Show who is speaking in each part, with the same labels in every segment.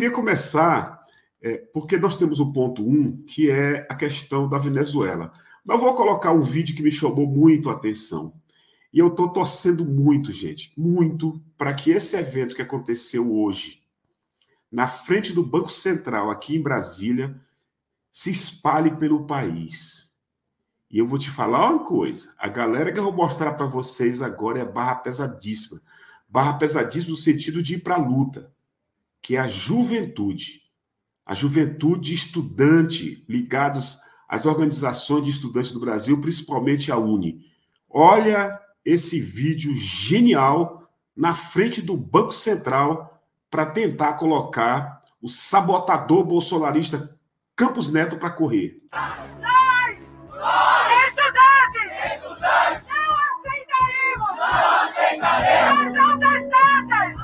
Speaker 1: Queria começar, é, porque nós temos o ponto 1, um, que é a questão da Venezuela. Mas eu vou colocar um vídeo que me chamou muito a atenção. E eu estou torcendo muito, gente, muito, para que esse evento que aconteceu hoje, na frente do Banco Central, aqui em Brasília, se espalhe pelo país. E eu vou te falar uma coisa: a galera que eu vou mostrar para vocês agora é barra pesadíssima. Barra pesadíssima no sentido de ir para a luta que é a juventude. A juventude estudante, ligados às organizações de estudantes do Brasil, principalmente a UNE. Olha esse vídeo genial na frente do Banco Central para tentar colocar o sabotador bolsonarista Campos Neto para correr. estudantes, estudantes, não aceitaremos, não aceitaremos as altas taxas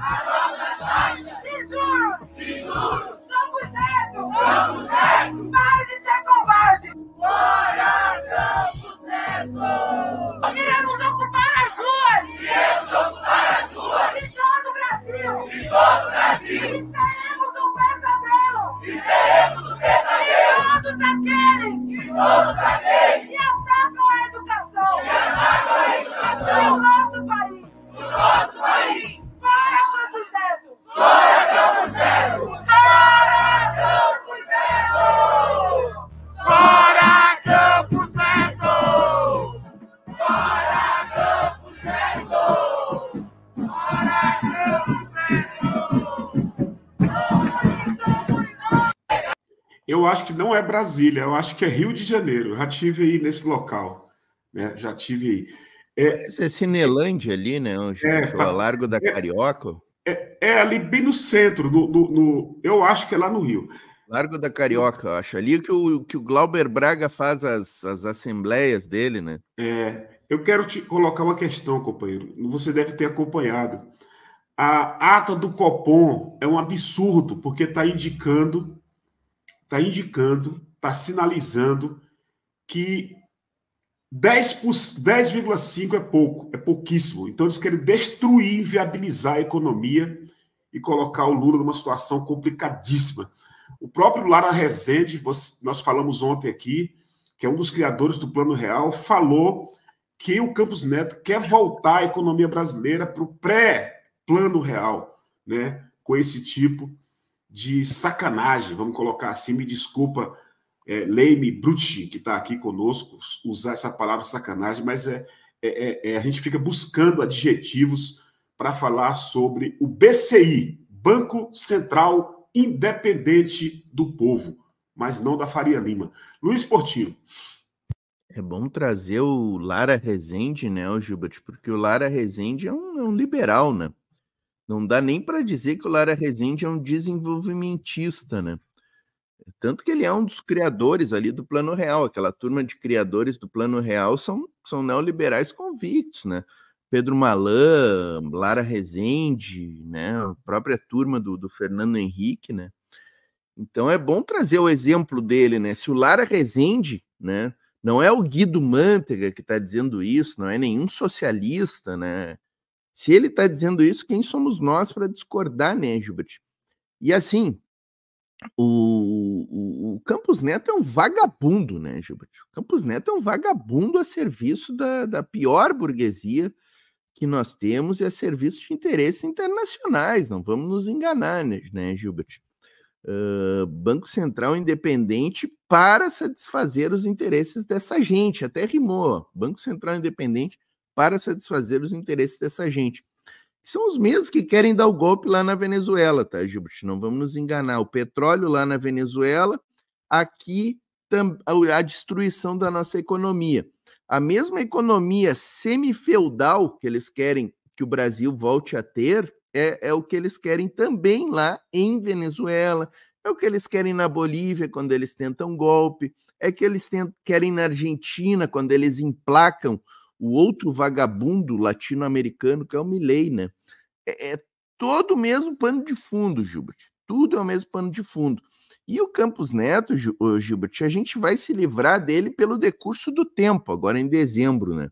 Speaker 2: Campos Neto!
Speaker 1: Para de ser covarde!
Speaker 2: Fora Campos
Speaker 1: Neto! Iremos
Speaker 2: ocupar as ruas! Iremos ocupar as ruas! De todo o Brasil! De todo o Brasil! E seremos um pesadelo! E seremos um pesadelo! De todos aqueles! De todos aqueles!
Speaker 1: Eu acho que não é Brasília, eu acho que é Rio de Janeiro. já
Speaker 2: tive aí nesse local, né? Já tive aí. É, é Cinelândia ali, né? O, é, é tá. Largo da é, Carioca. É, é, ali bem no centro, do, no, eu acho que é lá no Rio. Largo da Carioca, eu acho. Ali que o, que o Glauber Braga faz as, as assembleias dele, né? É. Eu quero te colocar uma questão, companheiro. Você
Speaker 1: deve ter acompanhado. A ata do Copom é um absurdo, porque está indicando está indicando, está sinalizando que 10,5 é pouco, é pouquíssimo. Então eles querem destruir, viabilizar a economia e colocar o Lula numa situação complicadíssima. O próprio Lara Rezende, nós falamos ontem aqui, que é um dos criadores do Plano Real, falou que o Campos Neto quer voltar a economia brasileira para o pré-plano real, né? com esse tipo de sacanagem, vamos colocar assim, me desculpa, é, Leime Brutti, que está aqui conosco, usar essa palavra sacanagem, mas é, é, é, é a gente fica buscando adjetivos para falar sobre o BCI, Banco Central
Speaker 2: Independente do Povo, mas não da Faria Lima. Luiz Portinho. É bom trazer o Lara Rezende, né, o Gilbert, porque o Lara Rezende é um, é um liberal, né? não dá nem para dizer que o Lara Rezende é um desenvolvimentista, né? Tanto que ele é um dos criadores ali do Plano Real. Aquela turma de criadores do Plano Real são, são neoliberais convictos, né? Pedro Malan, Lara Rezende, né? A própria turma do, do Fernando Henrique, né? Então é bom trazer o exemplo dele, né? Se o Lara Rezende, né? Não é o Guido Mantega que está dizendo isso, não é nenhum socialista, né? Se ele está dizendo isso, quem somos nós para discordar, né, Gilbert? E assim, o, o, o, Campos Neto é um vagabundo, né, Gilbert? O Campos Neto é um vagabundo a serviço da, da pior burguesia que nós temos e a serviço de interesses internacionais, não vamos nos enganar, né, né Gilbert? Uh, Banco Central independente para satisfazer os interesses dessa gente, até rimou, Banco Central independente para satisfazer os interesses dessa gente. São os mesmos que querem dar o golpe lá na Venezuela, tá, Gilbert? Não vamos nos enganar. O petróleo lá na Venezuela, aqui a destruição da nossa economia. A mesma economia semi-feudal que eles querem que o Brasil volte a ter é, é o que eles querem também lá em Venezuela, é o que eles querem na Bolívia quando eles tentam golpe, é o que eles querem na Argentina quando eles emplacam o outro vagabundo latino-americano, que é o Milley, né? É, é todo o mesmo pano de fundo, Gilbert. Tudo é o mesmo pano de fundo. E o Campos Neto, Gilbert, a gente vai se livrar dele pelo decurso do tempo, agora em dezembro, né?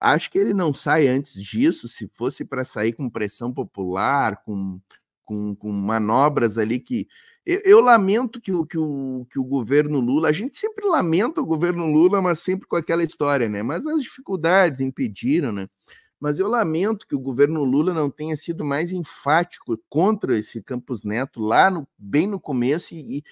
Speaker 2: Acho que ele não sai antes disso, se fosse para sair com pressão popular, com, com, com manobras ali que, eu, eu, lamento que o, que, o, que o governo Lula, a gente sempre lamenta o governo Lula, mas sempre com aquela história, né? Mas as dificuldades impediram, né? Mas eu lamento que o governo Lula não tenha sido mais enfático contra esse Campos Neto lá no, bem no começo e, e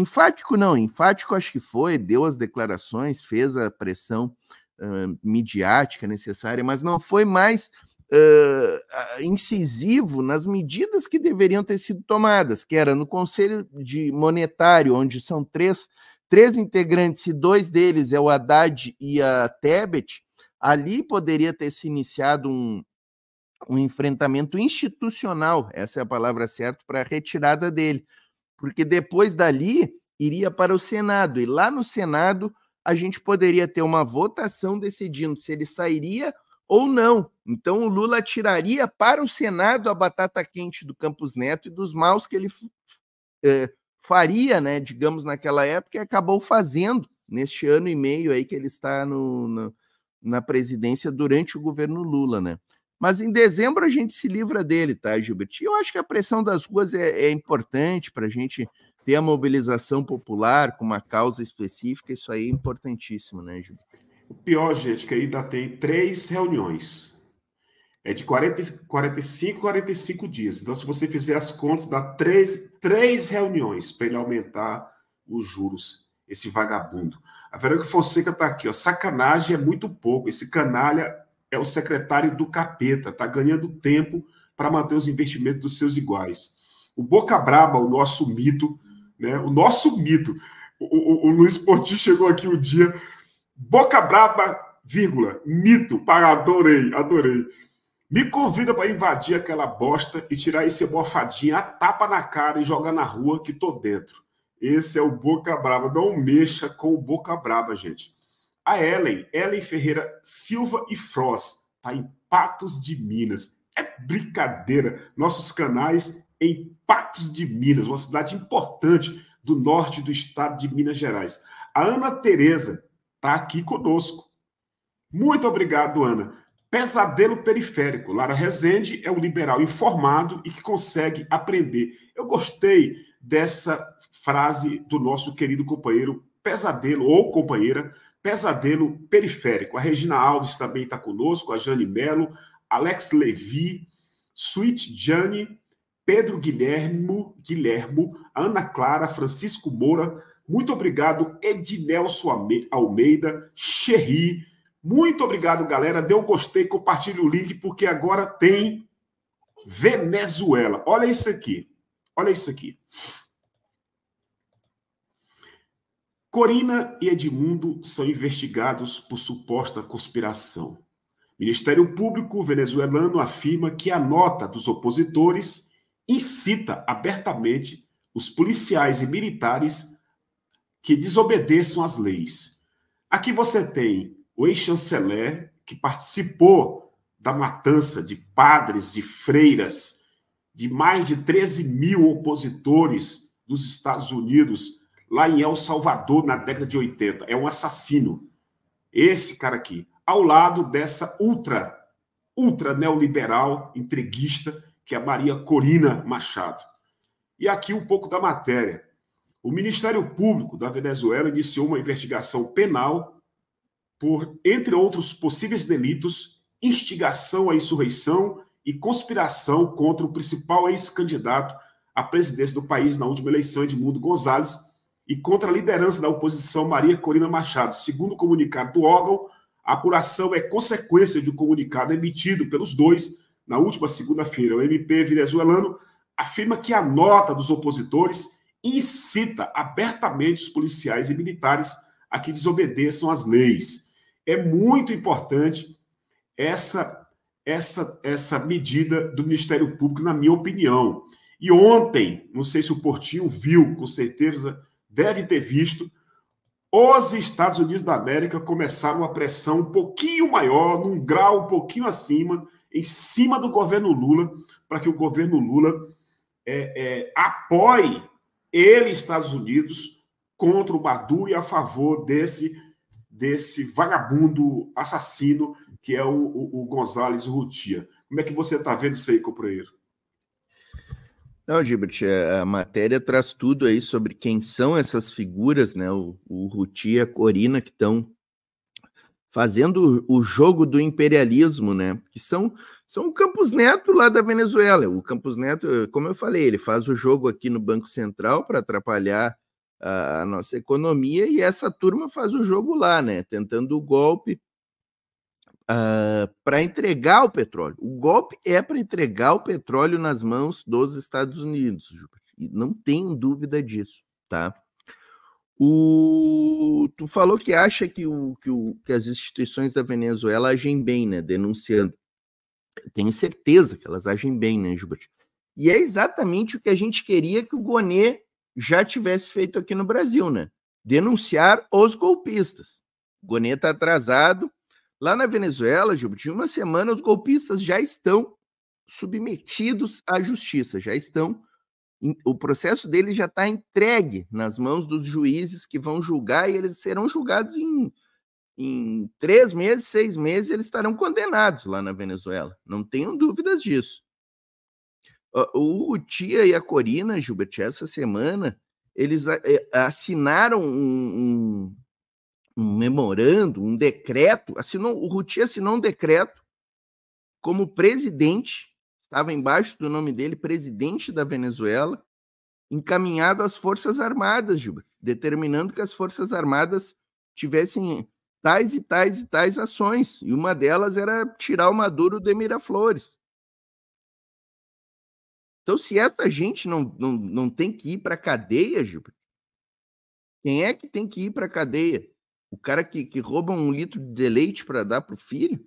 Speaker 2: enfático não, enfático acho que foi, deu as declarações, fez a pressão uh, midiática necessária, mas não foi mais uh, incisivo nas medidas que deveriam ter sido tomadas, que era no Conselho de Monetário, onde são três, três integrantes, e dois deles é o Haddad e a Tebet, ali poderia ter se iniciado um, um enfrentamento institucional, essa é a palavra certa, para a retirada dele, porque depois dali iria para o Senado, e lá no Senado a gente poderia ter uma votação decidindo se ele sairia ou não. Então o Lula tiraria para o Senado a batata quente do Campos Neto e dos maus que ele eh, faria, né, digamos, naquela época e acabou fazendo neste ano e meio aí que ele está no, no, na presidência durante o governo Lula, né? Mas em dezembro a gente se livra dele, tá, Gilbert? E eu acho que a pressão das ruas é, é importante para a gente ter a mobilização popular com uma causa específica, isso aí é importantíssimo, né, Gilberto? O pior, gente, que ainda tem três reuniões.
Speaker 1: É de 40, 45, 45 dias. Então, se você fizer as contas, dá três, três reuniões para ele aumentar os juros, esse vagabundo. A Verônica Fonseca está aqui, ó. Sacanagem é muito pouco. Esse canalha é o secretário do capeta, tá ganhando tempo para manter os investimentos dos seus iguais. O Boca Braba, o nosso mito, né? O nosso mito. O, o, o Luiz Porti chegou aqui um dia Boca Braba, vírgula, mito, para adorei, adorei. Me convida para invadir aquela bosta e tirar esse mofadinho a tapa na cara e jogar na rua que tô dentro. Esse é o Boca Braba. Não mexa com o Boca Braba, gente. A Ellen, Ellen Ferreira Silva e Frost, tá em Patos de Minas. É brincadeira. Nossos canais em Patos de Minas, uma cidade importante do norte do estado de Minas Gerais. A Ana Tereza, está aqui conosco. Muito obrigado, Ana. Pesadelo periférico. Lara Rezende é um liberal informado e que consegue aprender. Eu gostei dessa frase do nosso querido companheiro pesadelo ou companheira pesadelo periférico. A Regina Alves também está conosco, a Jane Melo, Alex Levi, Sweet Jane, Pedro Guilhermo, Guilhermo, Ana Clara, Francisco Moura, muito obrigado, Ednelson Almeida, Xerri. Muito obrigado, galera. Dê um gostei, compartilhe o link, porque agora tem Venezuela. Olha isso aqui. Olha isso aqui. Corina e Edmundo são investigados por suposta conspiração. Ministério Público venezuelano afirma que a nota dos opositores incita abertamente os policiais e militares que desobedeçam às leis. Aqui você tem o ex-chanceler, que participou da matança de padres, de freiras, de mais de 13 mil opositores dos Estados Unidos, lá em El Salvador, na década de 80. É um assassino. Esse cara aqui. Ao lado dessa ultra, ultra neoliberal, entreguista, que é a Maria Corina Machado. E aqui um pouco da matéria. O Ministério Público da Venezuela iniciou uma investigação penal por, entre outros possíveis delitos, instigação à insurreição e conspiração contra o principal ex-candidato à presidência do país na última eleição, Edmundo Gonzalez, e contra a liderança da oposição, Maria Corina Machado. Segundo o comunicado do órgão, a apuração é consequência de um comunicado emitido pelos dois na última segunda-feira. O MP venezuelano afirma que a nota dos opositores incita abertamente os policiais e militares a que desobedeçam as leis. É muito importante essa essa essa medida do Ministério Público, na minha opinião. E ontem, não sei se o Portinho viu, com certeza deve ter visto, os Estados Unidos da América começaram uma pressão um pouquinho maior, num grau um pouquinho acima, em cima do governo Lula, para que o governo Lula é, é, apoie ele e Estados Unidos contra o Maduro e a favor desse desse vagabundo assassino que é o, o, o Rutia. Como é que você está vendo isso aí, companheiro?
Speaker 2: Não, Gilbert, é, a matéria traz tudo aí sobre quem são essas figuras, né? O, o Rutia, a Corina, que estão fazendo o jogo do imperialismo, né? Que são, são o Campos Neto lá da Venezuela. O Campos Neto, eh, como eu falei, ele faz o jogo aqui no Banco Central para atrapalhar a, a, nossa economia e essa turma faz o jogo lá, né? Tentando o golpe uh, ah, para entregar o petróleo. O golpe é para entregar o petróleo nas mãos dos Estados Unidos, não tem dúvida disso, tá? O, tu falou que acha que, o, que, o, que as instituições da Venezuela agem bem, né? Denunciando. tenho certeza que elas agem bem, né, Gilbert? E é exatamente o que a gente queria que o Gonê já tivesse feito aqui no Brasil, né? Denunciar os golpistas. O Gonê está atrasado. Lá na Venezuela, Gilbert, em uma semana, os golpistas já estão submetidos à justiça, já estão o processo dele já está entregue nas mãos dos juízes que vão julgar e eles serão julgados em, em três meses, seis meses, eles estarão condenados lá na Venezuela. Não tenham dúvidas disso. O Rutia e a Corina, Gilbert, essa semana, eles eh, assinaram um, um, um memorando, um decreto. Assinou, o Rutia assinou um decreto como presidente estava embaixo do nome dele presidente da Venezuela, encaminhado às Forças Armadas, Gilberto, determinando que as Forças Armadas tivessem tais e tais e tais ações, e uma delas era tirar o Maduro de Miraflores. Então, se essa gente não, não, não tem que ir para a cadeia, Gilberto, quem é que tem que ir para a cadeia? O cara que, que rouba um litro de leite para dar para o filho?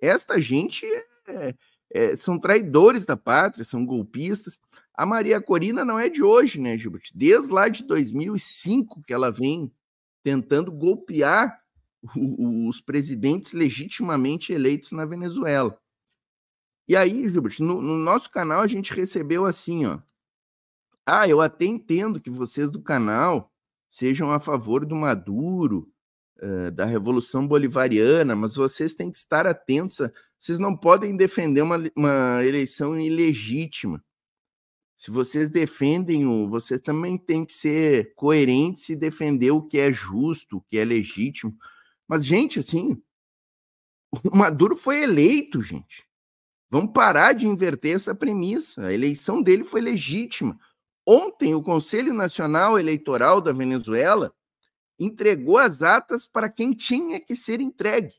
Speaker 2: Esta gente é, é, são traidores da pátria, são golpistas. A Maria Corina não é de hoje, né, Gilbert? Desde lá de 2005 que ela vem tentando golpear os presidentes legitimamente eleitos na Venezuela. E aí, Gilbert, no, no, nosso canal a gente recebeu assim, ó. Ah, eu até entendo que vocês do canal sejam a favor do Maduro, uh, da Revolução Bolivariana, mas vocês têm que estar atentos a, vocês não podem defender uma, uma eleição ilegítima. Se vocês defendem o, vocês também têm que ser coerentes e defender o que é justo, o que é legítimo. Mas, gente, assim, o Maduro foi eleito, gente. Vamos parar de inverter essa premissa. A eleição dele foi legítima. Ontem, o Conselho Nacional Eleitoral da Venezuela entregou as atas para quem tinha que ser entregue.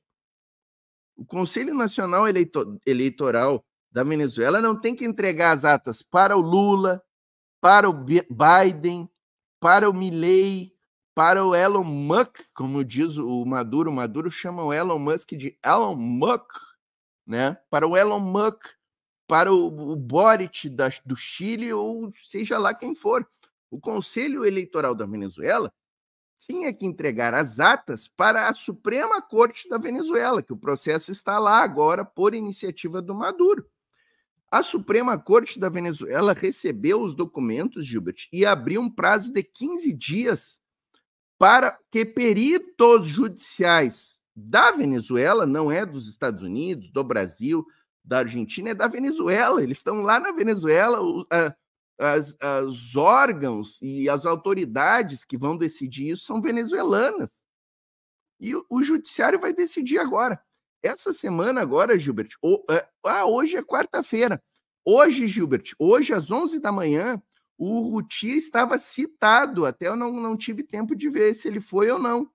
Speaker 2: O Conselho Nacional Eleito Eleitoral da Venezuela não tem que entregar as atas para o Lula, para o Biden, para o Milley, para o Elon Musk, como diz o Maduro. O Maduro chama o Elon Musk de Elon Musk, né? Para o Elon Musk, para o, o Boric da, do Chile ou seja lá quem for. O Conselho Eleitoral da Venezuela tinha é que entregar as atas para a Suprema Corte da Venezuela, que o processo está lá agora por iniciativa do Maduro. A Suprema Corte da Venezuela recebeu os documentos, Gilbert, e abriu um prazo de 15 dias para que peritos judiciais da Venezuela, não é dos Estados Unidos, do Brasil, da Argentina, é da Venezuela. Eles estão lá na Venezuela, ah, as, as órgãos e as autoridades que vão decidir isso são venezuelanas. E o, o judiciário vai decidir agora. Essa semana agora, Gilbert, o, é, ah, hoje é quarta-feira. Hoje, Gilbert, hoje às 11 da manhã, o Ruti estava citado, até eu não, não tive tempo de ver se ele foi ou não.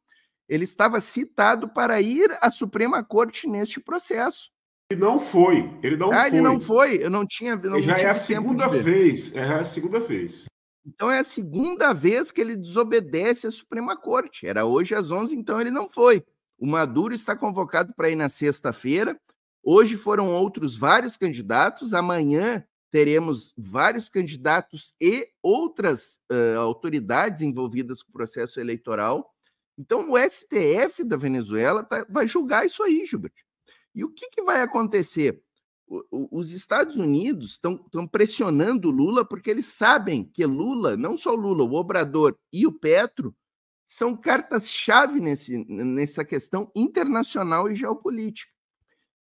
Speaker 2: Ele estava citado para ir à Suprema Corte neste processo. Ele não foi. Ele não ah, foi. ele não foi? Eu não tinha. Não já é a segunda vez. É, é a segunda vez. Então é a segunda vez que ele desobedece à Suprema Corte. Era hoje às 11, então ele não foi. O Maduro está convocado para ir na sexta-feira. Hoje foram outros vários candidatos. Amanhã teremos vários candidatos e outras uh, autoridades envolvidas com o processo eleitoral. Então o STF da Venezuela tá, vai julgar isso aí, Gilberto. E o que, que vai acontecer? O, o, os Estados Unidos estão pressionando o Lula porque eles sabem que Lula, não só Lula, o Obrador e o Petro, são cartas-chave nessa questão internacional e geopolítica.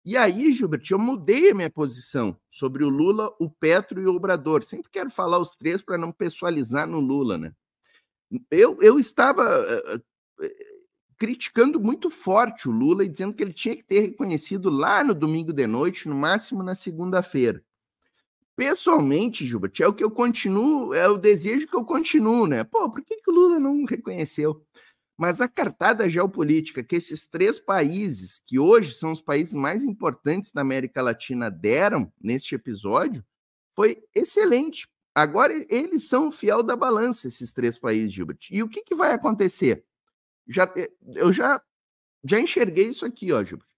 Speaker 2: E aí, Gilbert, eu mudei a minha posição sobre o Lula, o Petro e o Obrador. Sempre quero falar os três para não pessoalizar no Lula, né? Eu, eu estava eh, eh, criticando muito forte o Lula e dizendo que ele tinha que ter reconhecido lá no domingo de noite, no máximo na segunda-feira. Pessoalmente, Gilbert, é o que eu continuo, é o desejo que eu continuo, né? Pô, por que, que o Lula não reconheceu? Mas a cartada geopolítica que esses três países, que hoje são os países mais importantes da América Latina, deram neste episódio, foi excelente. Agora eles são o fiel da balança, esses três países, Gilbert. E o que, que vai acontecer? já, eh, eu já, já enxerguei isso aqui, ó, Gilberto.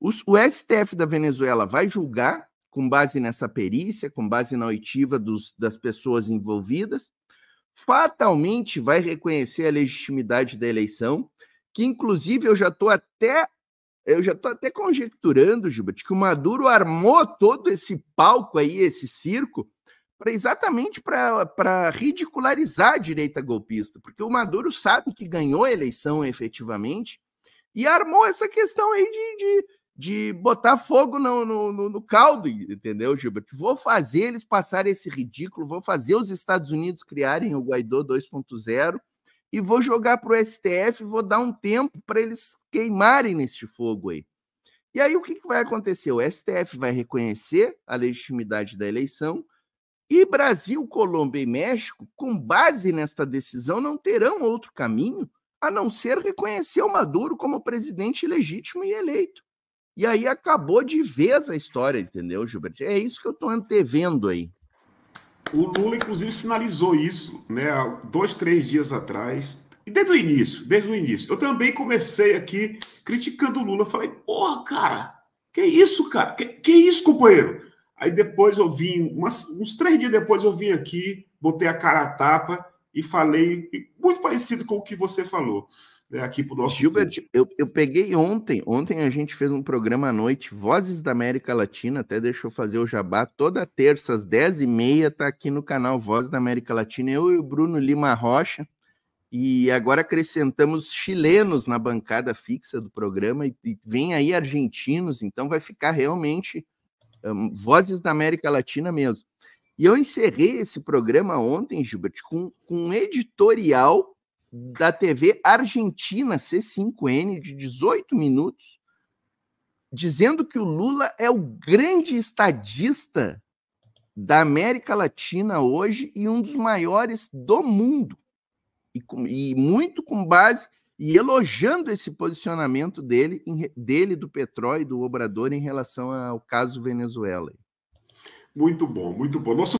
Speaker 2: O STF da Venezuela vai julgar com base nessa perícia, com base na oitiva dos, das pessoas envolvidas, fatalmente vai reconhecer a legitimidade da eleição, que inclusive eu já estou até eu já estou até conjecturando, Gilberto, que o Maduro armou todo esse palco aí, esse circo, para exatamente para ridicularizar a direita golpista, porque o Maduro sabe que ganhou a eleição efetivamente e armou essa questão aí de, de, de botar fogo no, no, no caldo, entendeu, Gilbert? Vou fazer eles passarem esse ridículo, vou fazer os Estados Unidos criarem o Guaidó 2.0 e vou jogar para o STF, vou dar um tempo para eles queimarem neste fogo aí. E aí o que, que vai acontecer? O STF vai reconhecer a legitimidade da eleição, e Brasil, Colômbia e México, com base nesta decisão, não terão outro caminho a não ser reconhecer o Maduro como presidente legítimo e eleito. E aí acabou de vez a história, entendeu, Gilberto? É isso que eu estou antevendo aí. O Lula, inclusive, sinalizou isso, né, há
Speaker 1: dois, três dias atrás, e desde o início, desde o início. Eu também comecei aqui criticando o Lula, falei, porra, cara, que isso, cara, que, que isso, companheiro? Aí depois eu vim, umas, uns três dias depois eu vim aqui, botei a cara a tapa
Speaker 2: e falei muito parecido com o que você falou né, aqui para o nosso. Gilbert, eu, eu, peguei ontem, ontem a gente fez um programa à noite, Vozes da América Latina, até deixou fazer o jabá, toda terça às 10h30 tá aqui no canal Vozes da América Latina, eu e o Bruno Lima Rocha. E agora acrescentamos chilenos na bancada fixa do programa e, e vem aí argentinos, então vai ficar realmente Hum, vozes da América Latina mesmo. E eu encerrei esse programa ontem, Gilbert, com, com um editorial da TV Argentina C5N de 18 minutos, dizendo que o Lula é o grande estadista da América Latina hoje e um dos maiores do mundo. E, com, e muito com base e elogiando esse posicionamento dele, dele do Petró e do Obrador em relação ao caso Venezuela. Muito bom, muito bom. Nosso